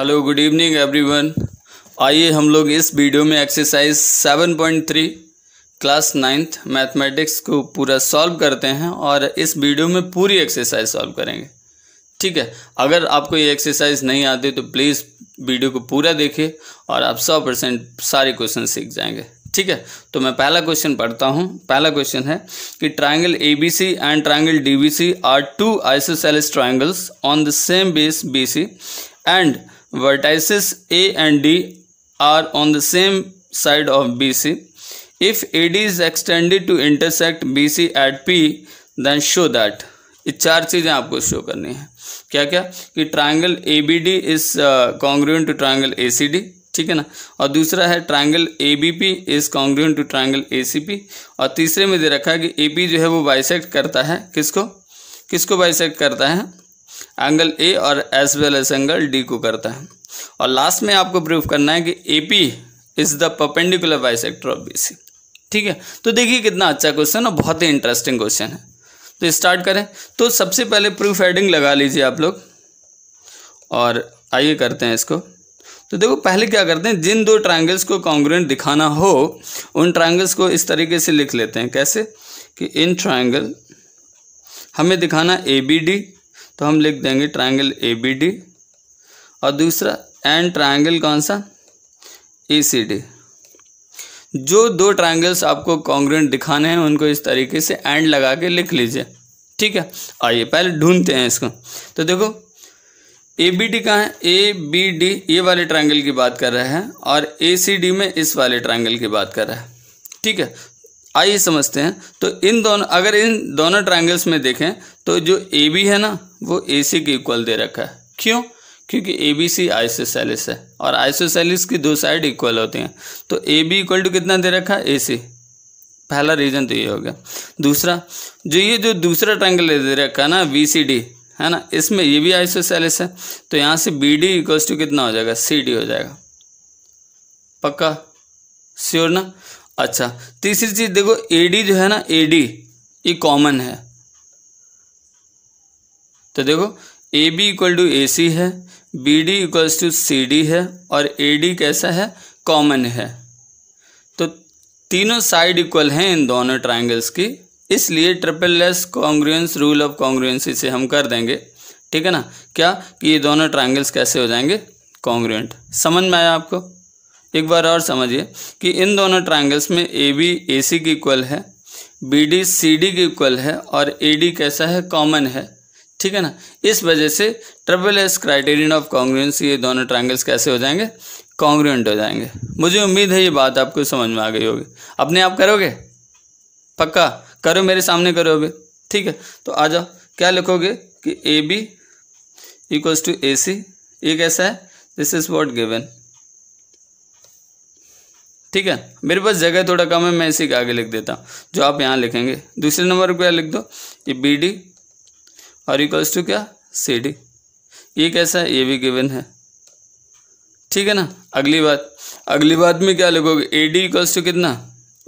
Hello good evening everyone आइए हम लोग इस वीडियो में एक्सरसाइज 7.3 क्लास नाइन्थ मैथमेटिक्स को पूरा सॉल्व करते हैं और इस वीडियो में पूरी एक्सरसाइज सॉल्व करेंगे ठीक है अगर आपको ये एक्सरसाइज नहीं आती तो प्लीज़ वीडियो को पूरा देखिए और आप सौ परसेंट सारे क्वेश्चन सीख जाएंगे ठीक है तो मैं पहला क्वेश्चन पढ़ता हूँ पहला क्वेश्चन है कि triangle A B C and triangle D B C are two isosceles triangles on the same base B C and vertices A and D are on the same side of BC. If AD is extended to intersect BC at P, then show that. ये चार चीज़ें आपको show करनी है क्या क्या कि triangle A B D is congruent to triangle A C D ठीक है ना और दूसरा है triangle A B P is congruent to triangle A C P और तीसरे में दे रखा है कि ए पी जो है वो बाइसेक्ट करता है किसको किसको बाइसेक्ट करता है एंगल ए और as well as angle D को करता है और लास्ट में आपको प्रूफ करना है कि A P is the perpendicular bisector of B C ठीक है तो देखिए कितना अच्छा क्वेश्चन और बहुत ही इंटरेस्टिंग क्वेश्चन है तो स्टार्ट करें तो सबसे पहले प्रूफ एडिंग लगा लीजिए आप लोग और आइए करते हैं इसको तो देखो पहले क्या करते हैं जिन दो ट्राइंगल्स को कॉन्ग्रेंट दिखाना हो उन ट्राइंगल्स को इस तरीके से लिख लेते हैं कैसे कि इन ट्राइंगल हमें दिखाना ए बी डी तो हम लिख देंगे ट्रायंगल ए बी डी और दूसरा एंड ट्रायंगल कौन सा ए सी डी जो दो ट्रायंगल्स आपको कॉन्ग्रेंट दिखाने हैं उनको इस तरीके से एंड लगा के लिख लीजिए ठीक है आइए पहले ढूंढते हैं इसको तो देखो ए बी डी कहाँ है ए बी डी ये वाले ट्रायंगल की बात कर रहे हैं और ए सी डी में इस वाले ट्रायंगल की बात कर रहे हैं ठीक है आइए समझते हैं तो इन दोनों अगर इन दोनों ट्राइंगल्स में देखें तो जो ए बी है ना वो ए सी के इक्वल दे रखा है क्यों क्योंकि ए बी सी आइसोसेलिस है और आइसोसेलिस की दो साइड इक्वल होती हैं तो ए बी इक्वल टू कितना दे रखा है ए सी पहला रीजन तो ये हो गया दूसरा जो ये जो दूसरा ट्राइंगल दे रखा है ना बी सी डी है ना इसमें ये भी आइसोसेलिस है तो यहाँ से बी डी इक्वल्स टू कितना हो जाएगा सी डी हो जाएगा पक्का श्योर ना अच्छा तीसरी चीज़ देखो एडी जो है ना एडी ये कॉमन है तो देखो A B equal to A C है B D equals to C D है और ए डी कैसा है कॉमन है तो तीनों साइड इक्वल हैं इन दोनों ट्राइंगल्स की इसलिए triple S congruence rule of congruence इसे हम कर देंगे ठीक है ना क्या कि ये दोनों ट्राइंगल्स कैसे हो जाएंगे कॉन्ग्रुएंट समझ में आया आपको एक बार और समझिए कि इन दोनों ट्राइंगल्स में ए बी ए सी की इक्वल है बी डी सी डी की इक्वल है और ए डी कैसा है कॉमन है ठीक है ना इस वजह से triple S criterion of congruence ये दोनों ट्राइंगल्स कैसे हो जाएंगे कॉन्ग्रुएंट हो जाएंगे मुझे उम्मीद है ये बात आपको समझ में आ गई होगी अपने आप करोगे पक्का करो मेरे सामने करोगे ठीक है तो आ जाओ क्या लिखोगे कि A B equals to A C ये कैसा है दिस इज़ वॉट गिवन ठीक है मेरे पास जगह थोड़ा कम है मैं इसी के आगे लिख देता हूँ जो आप यहाँ लिखेंगे दूसरे नंबर पर लिख दो ये बी डी और इक्वल्स टू क्या सी डी ये कैसा है ये भी गिवन है ठीक है ना अगली बात अगली बात में क्या लिखोगे ए डी इक्वल्स टू कितना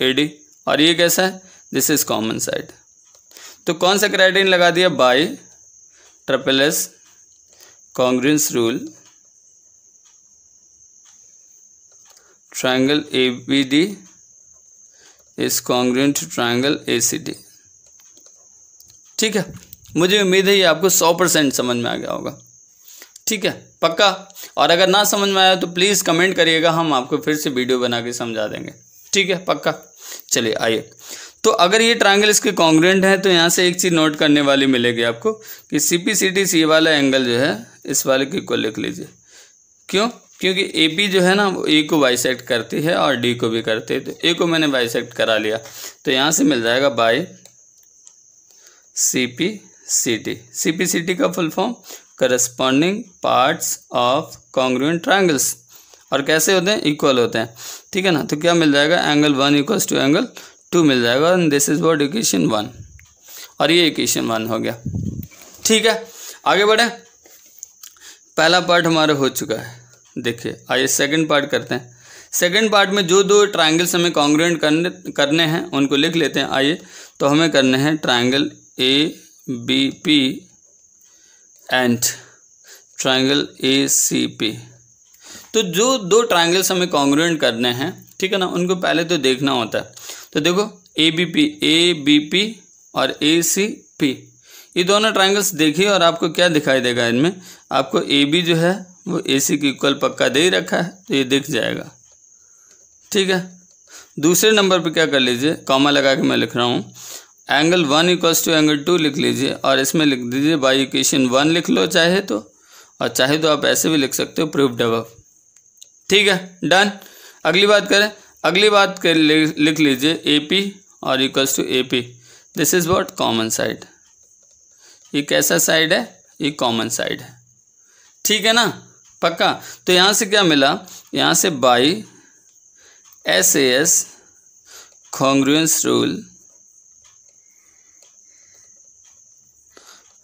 ए डी और ये कैसा है दिस इज कॉमन साइड तो कौन सा क्राइटेरियन लगा दिया by triple S congruence rule triangle ABD is congruent to triangle ACD. ठीक है मुझे उम्मीद है ये आपको सौ परसेंट समझ में आ गया होगा ठीक है पक्का और अगर ना समझ में आया तो प्लीज़ कमेंट करिएगा हम आपको फिर से वीडियो बना के समझा देंगे ठीक है पक्का चलिए आइए तो अगर ये ट्राइंगल इसके कॉन्ग्रेंट है तो यहाँ से एक चीज़ नोट करने वाली मिलेगी आपको कि सी पी सी टी सी वाला एंगल जो है इस वाले के को लिख लीजिए क्यों क्योंकि ए पी जो है ना वो ए को बाइसेक्ट करती है और डी को भी करती है तो ए को मैंने बाइसेक्ट करा लिया तो यहाँ से मिल जाएगा by C P C T C P C T का full form corresponding parts of congruent triangles और कैसे होते हैं इक्वल होते हैं ठीक है ना तो क्या मिल जाएगा angle one equals to angle two मिल जाएगा और this is what equation one और ये इक्वेशन वन हो गया ठीक है आगे बढ़ें पहला पार्ट हमारा हो चुका है देखिए आइए सेकंड पार्ट करते हैं सेकंड पार्ट में जो दो ट्राइंगल्स हमें कॉन्ग्रेंट करने करने हैं उनको लिख लेते हैं आइए तो हमें करने हैं triangle A B P and triangle A C P तो जो दो ट्राइंगल्स हमें कॉन्ग्रेंट करने हैं ठीक है ना उनको पहले तो देखना होता है तो देखो A B P A B P और ए सी पी ये दोनों ट्राइंगल्स देखिए और आपको क्या दिखाई देगा इनमें आपको ए बी जो है वो ए सी के इक्वल पक्का दे ही रखा है तो ये दिख जाएगा ठीक है दूसरे नंबर पे क्या कर लीजिए कॉमा लगा के मैं लिख रहा हूँ angle one equals to angle two लिख लीजिए और इसमें लिख दीजिए बाई इक्वेशन वन लिख लो चाहे तो और चाहे तो आप ऐसे भी लिख सकते हो प्रूफ डब ठीक है डन अगली बात करें अगली बात कर लिख लीजिए ए पी और equals to A P this is what common side ये कैसा साइड है ये कॉमन साइड है ठीक है ना पक्का तो यहाँ से क्या मिला यहाँ से by S S congruence rule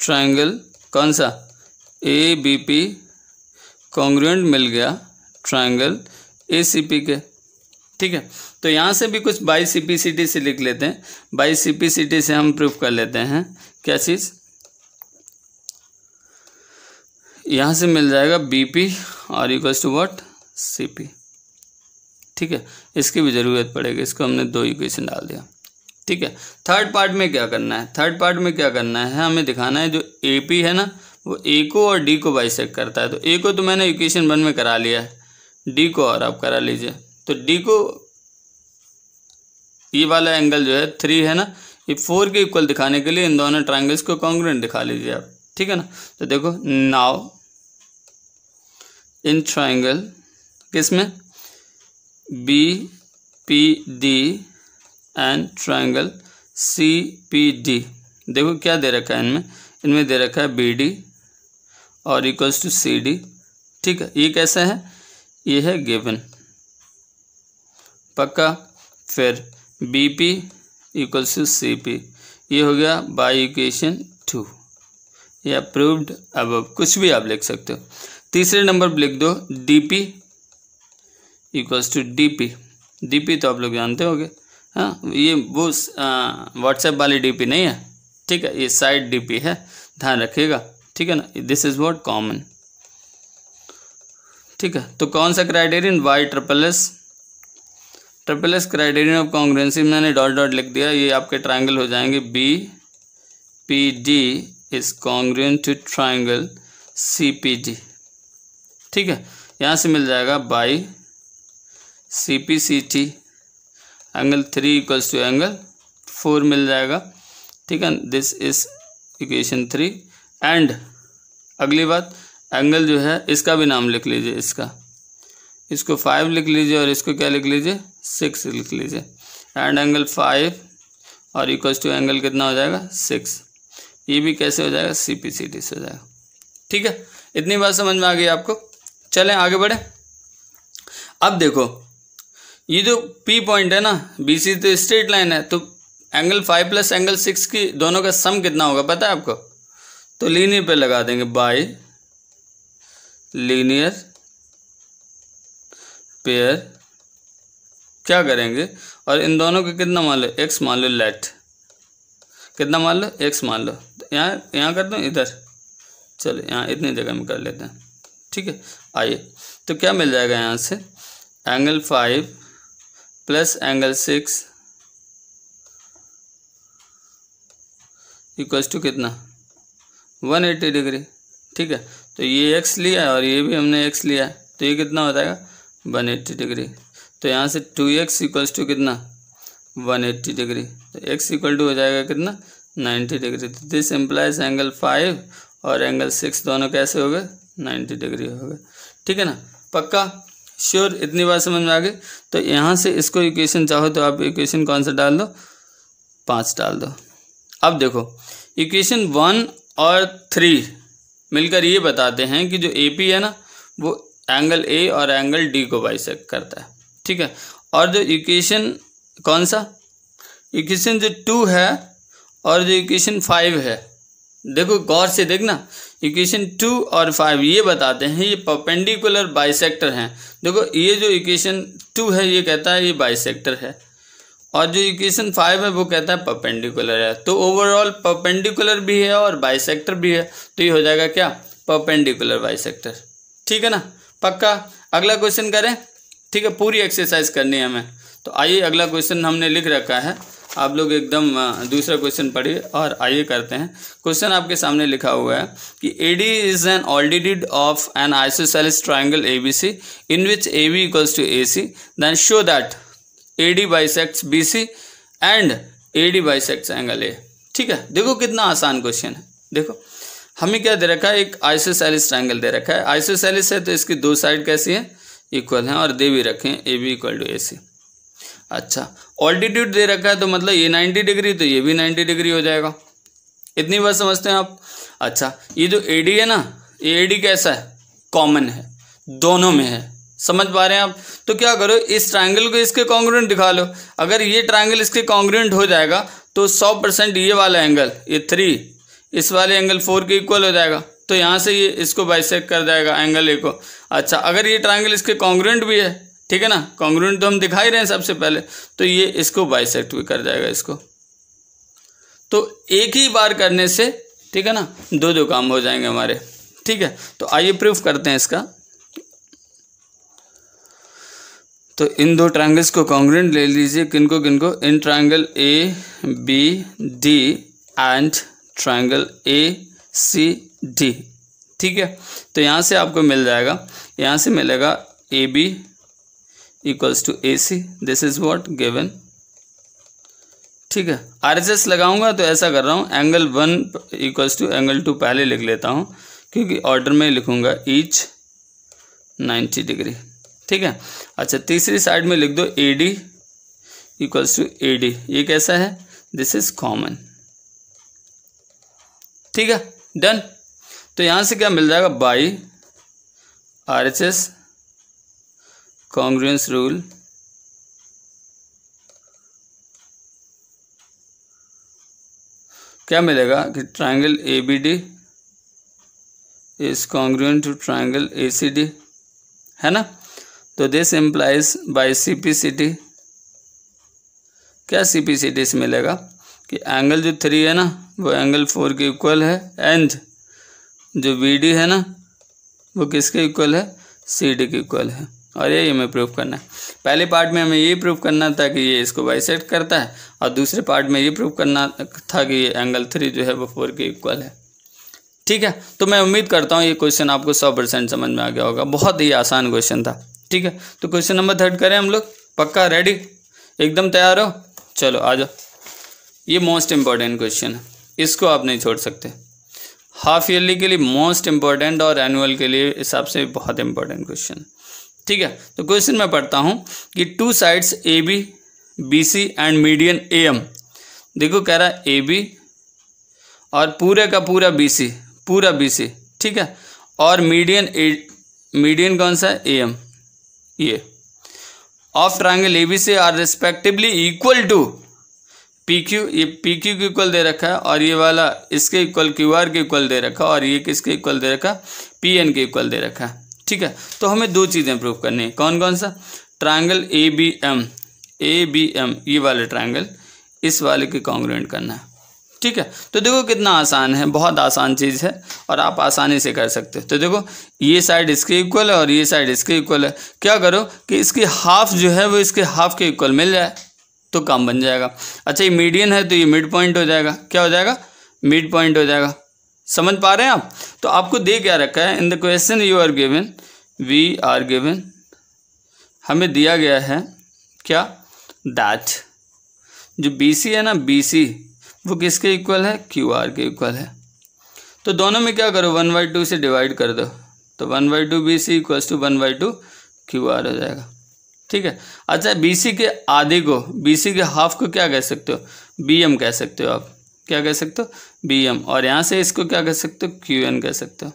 triangle कौन सा ए बी पी कॉन्ग्रुएंट मिल गया ट्राइंगल ए सी पी के ठीक है तो यहाँ से भी कुछ by C P C T से लिख लेते हैं by C P C T से हम प्रूफ कर लेते हैं क्या चीज़ यहाँ से मिल जाएगा बी पी और equals to what C P ठीक है इसकी भी ज़रूरत पड़ेगी इसको हमने दो इक्वेशन डाल दिया ठीक है थर्ड पार्ट में क्या करना है थर्ड पार्ट में क्या करना है हमें दिखाना है जो ए पी है ना वो ए को और डी को बाइसेक करता है तो ए को तो मैंने इक्वेशन वन में करा लिया है डी को और आप करा लीजिए तो डी को ये वाला एंगल जो है थ्री है ना ये फोर के इक्वल दिखाने के लिए इन दोनों ट्राइंगल्स को कॉन्ग्रेंट दिखा लीजिए आप ठीक है ना तो देखो नाव इन ट्राइंगल किस में B P D and triangle C P D देखो क्या दे रखा है इनमें इनमें दे रखा है बी डी और इक्वल्स टू सी डी ठीक है ये कैसा है ये है गिवन पक्का फिर B P equals to C P ये हो गया बाई इक्वेशन टू या प्रूव्ड अब कुछ भी आप लिख सकते हो तीसरे नंबर पर लिख दो D P equals to D P D P तो आप लोग जानते होंगे हाँ ये वो व्हाट्सएप वाली डी पी नहीं है ठीक है ये साइड डी पी है ध्यान रखिएगा ठीक है ना दिस इज़ वॉट कॉमन ठीक है तो कौन सा criterion by triple S triple S criterion of congruency मैंने डॉट डॉट लिख दिया ये आपके ट्राइंगल हो जाएंगे B P D is congruent to triangle C P D ठीक है यहाँ से मिल जाएगा by C P C T angle three equals to angle four मिल जाएगा ठीक है this is equation three and अगली बात एंगल जो है इसका भी नाम लिख लीजिए इसका इसको फाइव लिख लीजिए और इसको क्या लिख लीजिए सिक्स लिख लीजिए एंड एंगल फाइव और इक्वल्स टू एंगल कितना हो जाएगा सिक्स ये भी कैसे हो जाएगा सी पी सी टी से हो जाएगा ठीक है इतनी बात समझ में आ गई आपको चलें आगे बढ़े अब देखो ये जो पी पॉइंट है ना बी सी तो स्ट्रेट लाइन है तो angle five plus angle six की दोनों का सम कितना होगा पता है आपको तो लीनियर पे लगा देंगे बाई लीनियर पेयर क्या करेंगे और इन दोनों का कितना मान लो एक्स मान लो लेट कितना मान लो एक्स मान लो तो यहाँ यहाँ कर दो इधर चलो यहाँ इतनी जगह में कर लेते हैं ठीक है आइए तो क्या मिल जाएगा यहाँ से angle five plus angle six equals to कितना वन एट्टी डिग्री ठीक है तो ये एक्स लिया है और ये भी हमने एक्स लिया है तो ये कितना हो जाएगा वन एट्टी डिग्री तो यहाँ से टू एक्स इक्वल्स टू कितना वन एट्टी डिग्री तो एक्स इक्वल टू हो जाएगा कितना नाइन्टी डिग्री तो दिस एम्प्लाइज एंगल फाइव और एंगल सिक्स दोनों कैसे हो गए नाइन्टी डिग्री हो गया ठीक है ना पक्का श्योर इतनी बात समझ में आ गई तो यहाँ से इसको इक्वेशन चाहो तो आप इक्वेशन कौन सा डाल दो पाँच डाल दो अब देखो इक्वेशन वन और थ्री मिलकर ये बताते हैं कि जो ए पी है ना वो एंगल ए और एंगल डी को बाइसेक्ट करता है ठीक है और जो इक्वेशन कौन सा इक्वेशन जो टू है और जो इक्वेशन फाइव है देखो गौर से देखना इक्वेशन टू और फाइव ये बताते हैं ये परपेंडिकुलर बाइसेक्टर हैं देखो ये जो इक्वेशन टू है ये कहता है ये बाइसेक्टर है और जो इक्वेशन फाइव है वो कहता है परपेंडिकुलर है तो ओवरऑल परपेंडिकुलर भी है और बाइसेक्टर भी है तो ये हो जाएगा क्या परपेंडिकुलर बाइसेक्टर ठीक है ना पक्का अगला क्वेश्चन करें ठीक है पूरी एक्सरसाइज करनी है हमें तो आइए अगला क्वेश्चन हमने लिख रखा है आप लोग एकदम दूसरा क्वेश्चन पढ़िए और आइए करते हैं क्वेश्चन आपके सामने लिखा हुआ है कि A D is an altitude of an isosceles triangle A B C in which A B equals to A C then show that A D bisects B C and A D bisects angle A ठीक है देखो कितना आसान question है देखो हमें क्या दे रखा है एक आइसोसेलिस ट्राइंगल दे रखा है आइसोसेलिस है तो इसकी दो साइड कैसी है इक्वल हैं और दे भी रखें A B equal to A C अच्छा ऑल्टीट्यूड दे रखा है तो मतलब ये नाइन्टी डिग्री तो ये भी नाइन्टी डिग्री हो जाएगा इतनी बात समझते हैं आप अच्छा ये जो ए डी है ना ये ए डी कैसा है कॉमन है दोनों में है समझ पा रहे हैं आप तो क्या करो इस ट्राइंगल को इसके कॉन्ग्रेंट दिखा लो अगर ये ट्राइंगल इसके कॉन्ग्रेंट हो जाएगा तो सौ परसेंट ये वाला एंगल ये थ्री इस वाले एंगल फोर के इक्वल हो जाएगा तो यहाँ से ये इसको बाइसेक कर जाएगा एंगल ए को अच्छा अगर ये ट्राइंगल इसके कॉन्ग्रेंट भी है ठीक है ना कॉन्ग्रूएंट तो हम दिखा ही रहे हैं सबसे पहले तो ये इसको बाइसेक्ट भी कर जाएगा इसको तो एक ही बार करने से ठीक है ना दो दो काम हो जाएंगे हमारे ठीक है तो आइए प्रूफ करते हैं इसका तो इन दो ट्रायंगल्स को कॉन्ग्रेंट ले लीजिए किनको किनको in triangle A B D and triangle A C D ठीक है तो यहां से आपको मिल जाएगा यहां से मिलेगा A B equals to A C this is what given ठीक है आर एच एस लगाऊंगा तो ऐसा कर रहा हूँ angle one equals to angle two पहले लिख लेता हूँ क्योंकि ऑर्डर में लिखूंगा ईच 90 डिग्री ठीक है अच्छा तीसरी साइड में लिख दो A D equals to A D ये कैसा है दिस इज कॉमन ठीक है डन तो यहाँ से क्या मिल जाएगा by R H S congruence rule क्या मिलेगा कि triangle A B D is congruent to triangle A C D है ना तो this implies by C P C D क्या सी पी सी डी से मिलेगा कि एंगल जो थ्री है ना वो एंगल फोर के इक्वल है एंड जो बी डी है ना वो किसके इक्वल है सी डी के इक्वल है और यही हमें प्रूफ करना है पहले पार्ट में हमें ये प्रूफ करना था कि ये इसको बाइसेक्ट करता है और दूसरे पार्ट में ये प्रूफ करना था कि ये एंगल थ्री जो है वो फोर के इक्वल है ठीक है तो मैं उम्मीद करता हूँ ये क्वेश्चन आपको सौ परसेंट समझ में आ गया होगा बहुत ही आसान क्वेश्चन था ठीक है तो क्वेश्चन नंबर थर्ड करें हम लोग पक्का रेडी एकदम तैयार हो चलो आ जाओ ये मोस्ट इम्पॉर्टेंट क्वेश्चन है इसको आप नहीं छोड़ सकते हाफ ईयरली के लिए मोस्ट इम्पॉर्टेंट और एनुअल के लिए हिसाब से बहुत इंपॉर्टेंट क्वेश्चन है ठीक है तो क्वेश्चन मैं पढ़ता हूँ कि two sides A B B C and median A M देखो कह रहा है ए बी और पूरे का पूरा बी सी पूरा बी सी ठीक है और मीडियन ए मीडियन कौन सा है ए एम ये of triangle A B C are respectively equal to P Q ये पी क्यू के इक्वल दे रखा है और ये वाला इसके इक्वल क्यू आर के इक्वल दे रखा है और ये किसके इक्वल दे रखा है पी एन के इक्वल दे रखा है ठीक है तो हमें दो चीज़ें प्रूव करनी है कौन कौन सा triangle A B M A B M ये वाले ट्राइंगल इस वाले के कॉन्ग्रेंट करना है ठीक है तो देखो कितना आसान है बहुत आसान चीज़ है और आप आसानी से कर सकते हो तो देखो ये साइड इसके इक्वल है और ये साइड इसके इक्वल है क्या करो कि इसके हाफ जो है वो इसके हाफ के इक्वल मिल जाए तो काम बन जाएगा अच्छा ये मीडियन है तो ये मिड पॉइंट हो जाएगा क्या हो जाएगा मिड पॉइंट हो जाएगा समझ पा रहे हैं आप तो आपको दे क्या रखा है in the question you are given we are given हमें दिया गया है क्या दैट जो बी सी है ना बी सी वो किसके इक्वल है क्यू आर के इक्वल है तो दोनों में क्या करो वन बाई टू से डिवाइड कर दो तो one by two B C equal to one by two Q R हो जाएगा ठीक है अच्छा बी सी के आधे को बी सी के हाफ को क्या कह सकते हो बी एम कह सकते हो आप क्या कह सकते हो बी एम और यहाँ से इसको क्या कह सकते हो क्यू एन कह सकते हो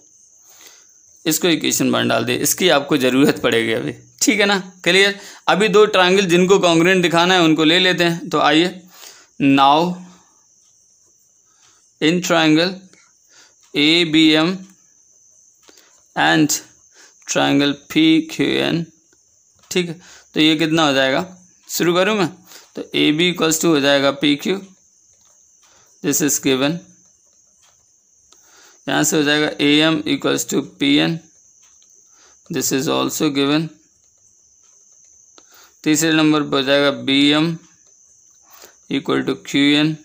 इसको इक्वेशन बन डाल दे इसकी आपको ज़रूरत पड़ेगी अभी ठीक है ना क्लियर अभी दो ट्रायंगल जिनको कॉन्ग्रेंट दिखाना है उनको ले लेते हैं तो आइए now in triangle A B M and triangle P Q N ठीक है तो ये कितना हो जाएगा शुरू करूँ मैं तो ए बी इक्वल्स टू हो जाएगा P Q this is given यहाँ से हो जाएगा A M equals to P N this is also given तीसरे नंबर पर हो जाएगा B M equal to Q N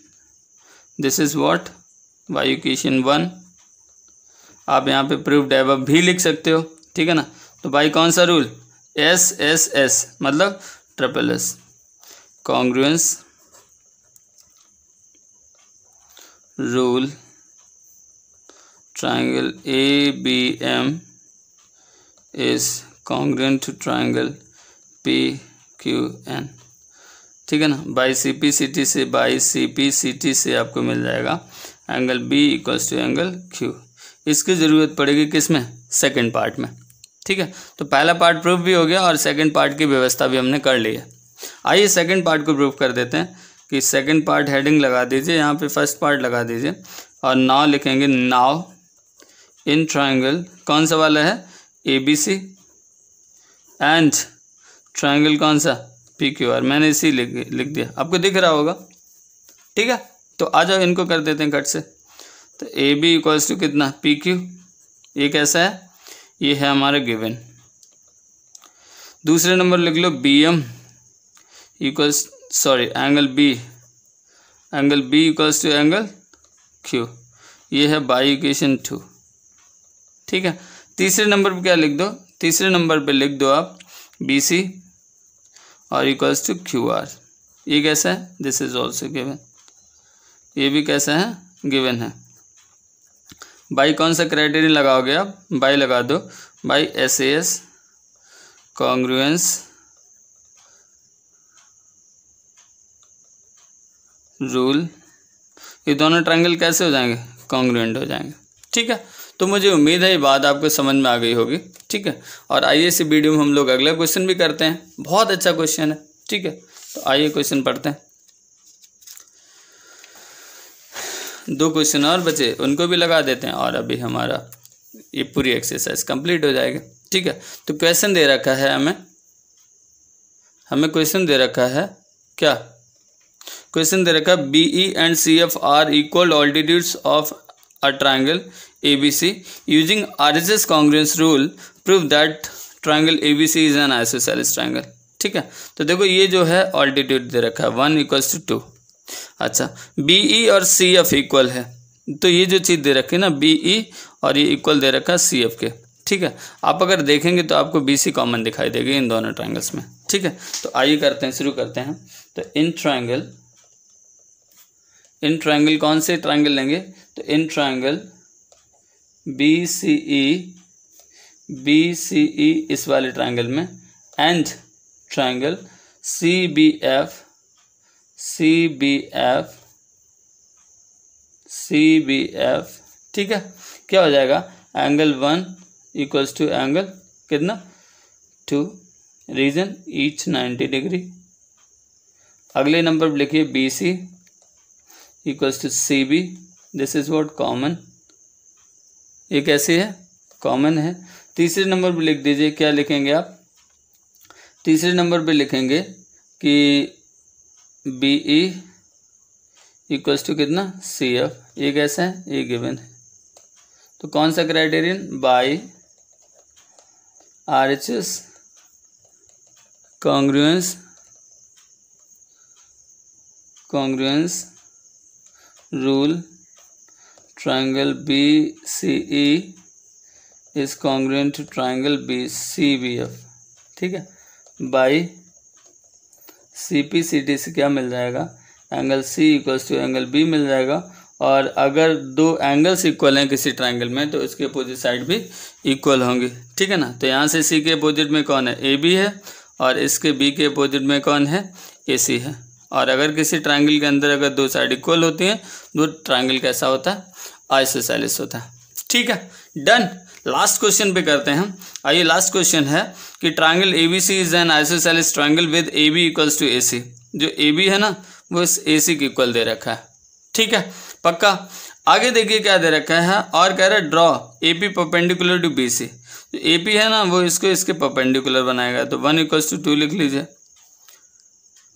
this is what वायु वन आप यहाँ पे प्रूफ डेब भी लिख सकते हो ठीक है ना तो भाई कौन सा रूल एस एस एस मतलब triple S congruence rule triangle ABM is congruent to triangle PQN ठीक है ना by C P C T से by C P C T से आपको मिल जाएगा angle B equals to angle Q इसकी ज़रूरत पड़ेगी किस में सेकेंड पार्ट में ठीक है तो पहला पार्ट प्रूफ भी हो गया और सेकेंड पार्ट की व्यवस्था भी हमने कर ली है आइए सेकेंड पार्ट को प्रूफ कर देते हैं कि सेकेंड पार्ट हेडिंग लगा दीजिए यहाँ पे फर्स्ट पार्ट लगा दीजिए और नाव लिखेंगे नाव इन ट्राइंगल कौन सा वाला है A B C and triangle कौन सा पी क्यू आर मैंने इसी लिख लिख दिया आपको दिख रहा होगा ठीक है तो आ जाओ इनको कर देते हैं कट से तो ए बी इक्वल्स टू कितना पी क्यू ये कैसा है ये है हमारा गिवन दूसरे नंबर लिख लो B M equals sorry angle B angle B equals to angle Q ये है बाई इक्वेशन टू ठीक है तीसरे नंबर पर क्या लिख दो तीसरे नंबर पर लिख दो आप बी सी और इक्वल्स टू क्यू आर ये कैसा है दिस इज ऑल्सो गिवन ये भी कैसा है गिवन है बाई कौन सा क्राइटेरिया लगाओगे आप बाई लगा दो by S S congruence rule ये दोनों ट्रायंगल कैसे हो जाएंगे कॉन्ग्रुएंट हो जाएंगे ठीक है तो मुझे उम्मीद है ये बात आपको समझ में आ गई होगी ठीक है और आइए इसी वीडियो में हम लोग अगला क्वेश्चन भी करते हैं बहुत अच्छा क्वेश्चन है ठीक है तो आइए क्वेश्चन पढ़ते हैं दो क्वेश्चन और बचे उनको भी लगा देते हैं और अभी हमारा ये पूरी एक्सरसाइज कंप्लीट हो जाएगी ठीक है तो क्वेश्चन दे रखा है हमें हमें क्वेश्चन दे रखा है क्या क्वेश्चन दे रखा है B E and C F are equal altitudes of a triangle ABC using RHS congruence rule prove that triangle ABC is an isosceles triangle ठीक है तो देखो ये जो है ऑल्टीट्यूड दे रखा है वन इक्वल्स टू टू अच्छा बी ई e और सी एफ इक्वल है तो ये जो चीज़ दे रखी है ना बी ई e और ये इक्वल दे रखा है सी एफ के ठीक है आप अगर देखेंगे तो आपको बी सी कॉमन दिखाई देगी इन दोनों ट्राइंगल्स में ठीक है तो आइए करते हैं शुरू करते हैं तो इन ट्राइंगल इन ट्राइंगल कौन से ट्राइंगल लेंगे तो in triangle B C E B C E इस वाले ट्राइंगल में and triangle C B F C B F C B F ठीक है क्या हो जाएगा angle one equals to angle कितना two reason each ninety degree अगले नंबर पर लिखिए B C equals to C B this is what common ये कैसे है कॉमन है तीसरे नंबर पर लिख दीजिए क्या लिखेंगे आप तीसरे नंबर पर लिखेंगे कि बी ई इक्वल्स टू कितना सी एफ ये कैसा है ये गिवन है तो कौन सा criterion by R H S congruence congruence rule triangle BCE is congruent to triangle BCBF ठीक है by C P C D से क्या मिल जाएगा angle C equals to angle B मिल जाएगा और अगर दो एंगल्स इक्वल हैं किसी ट्राइंगल में तो इसके अपोजिट साइड भी इक्वल होंगे ठीक है ना तो यहाँ से सी के अपोजिट में कौन है ए बी है और इसके बी के अपोजिट में कौन है ए सी है और अगर किसी ट्राइंगल के अंदर अगर दो साइड इक्वल होती हैं तो ट्राइंगल कैसा होता है सैलिस होता है ठीक है डन लास्ट क्वेश्चन पे करते हैं आइए लास्ट क्वेश्चन है कि triangle A B C is an isosceles triangle with A B equals to A C जो ए बी है ना वो इस ए सी के इक्वल दे रखा है ठीक है पक्का आगे देखिए क्या दे रखा है और कह रहा है draw A P perpendicular to B C A P है ना वो इसको इसके परपेंडिकुलर बनाएगा तो वन इक्वल्स टू टू लिख लीजिए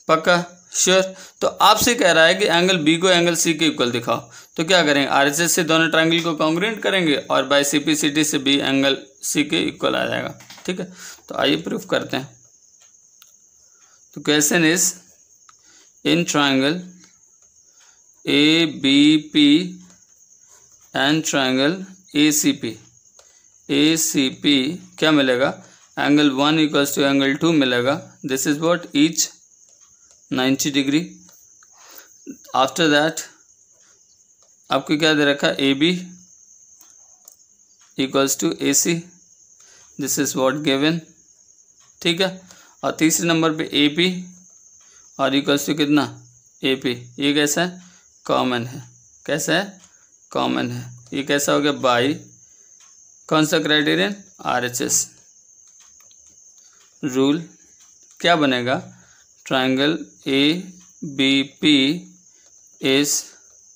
पक्का श्योर तो आपसे कह रहा है कि एंगल बी को एंगल सी के इक्वल दिखाओ तो क्या करेंगे एस से दोनों ट्राइंगल को कॉन्ग्रेंट करेंगे और by C P C T से बी एंगल सी के इक्वल आ जाएगा ठीक है तो आइए प्रूफ करते हैं तो question is in triangle A B P and triangle A C P A C P क्या मिलेगा angle one equals to angle two मिलेगा this is what each 90 degree after that आपको क्या दे रखा A B equals to A C this is what given ठीक है और तीसरे नंबर पे ए पी और इक्वल्स टू कितना ए पी ये कैसा है कॉमन है कैसा है कॉमन है ये कैसा हो गया बाई कौन सा criterion R H S rule क्या बनेगा triangle ABP is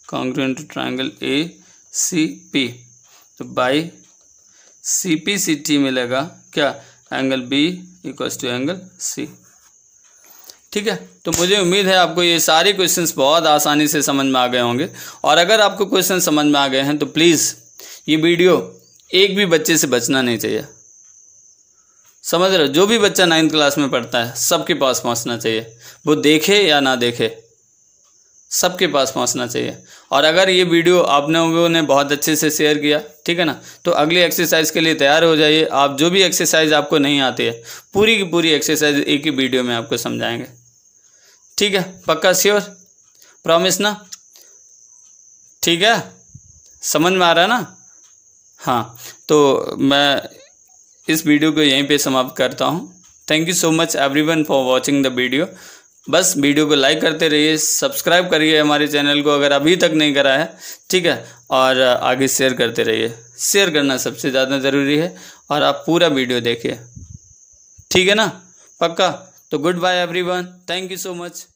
congruent to triangle ACP तो by C P C T मिलेगा क्या angle B equal to angle C ठीक है तो मुझे उम्मीद है आपको ये सारे क्वेश्चंस बहुत आसानी से समझ में आ गए होंगे और अगर आपको क्वेश्चन समझ में आ गए हैं तो प्लीज़ ये वीडियो एक भी बच्चे से बचना नहीं चाहिए समझ रहे हो जो भी बच्चा नाइन्थ क्लास में पढ़ता है सबके पास पहुंचना चाहिए वो देखे या ना देखे सबके पास पहुंचना चाहिए और अगर ये वीडियो आपने लोगों बहुत अच्छे से शेयर किया ठीक है ना तो अगली एक्सरसाइज के लिए तैयार हो जाइए आप जो भी एक्सरसाइज आपको नहीं आती है पूरी की पूरी एक्सरसाइज एक ही वीडियो में आपको समझाएंगे ठीक है पक्का श्योर प्रॉमिस ना ठीक है समझ में आ रहा है ना हाँ तो मैं इस वीडियो को यहीं पे समाप्त करता हूँ thank you so much everyone for watching the video बस वीडियो को लाइक करते रहिए सब्सक्राइब करिए हमारे चैनल को अगर अभी तक नहीं करा है ठीक है और आगे शेयर करते रहिए शेयर करना सबसे ज़्यादा ज़रूरी है और आप पूरा वीडियो देखिए ठीक है ना पक्का तो goodbye one thank you so much